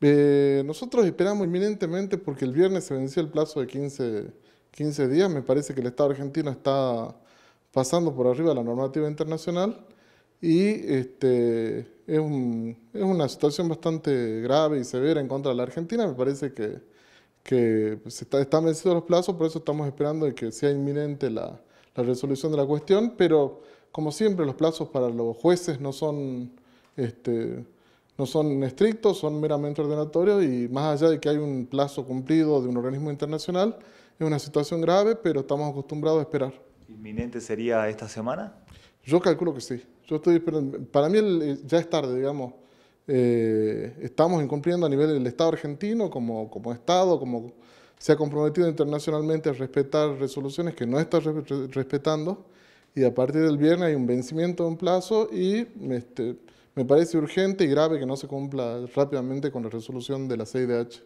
Eh, nosotros esperamos inminentemente porque el viernes se venció el plazo de 15, 15 días. Me parece que el Estado argentino está pasando por arriba de la normativa internacional y este, es, una situación bastante grave y severa en contra de la Argentina. Me parece que, se están vencidos los plazos, por eso estamos esperando de que sea inminente la, resolución de la cuestión, pero como siempre los plazos para los jueces no son... Este, no son estrictos, son meramente ordenatorios y más allá de que hay un plazo cumplido de un organismo internacional, es una situación grave, pero estamos acostumbrados a esperar. ¿Inminente sería esta semana? Yo calculo que sí. Yo estoy Para mí eh, ya es tarde, digamos. Eh, estamos incumpliendo a nivel del Estado argentino como, como Estado, como se ha comprometido internacionalmente a respetar resoluciones que no está respetando y a partir del viernes hay un vencimiento de un plazo y este, me parece urgente y grave que no se cumpla rápidamente con la resolución de la CIDH.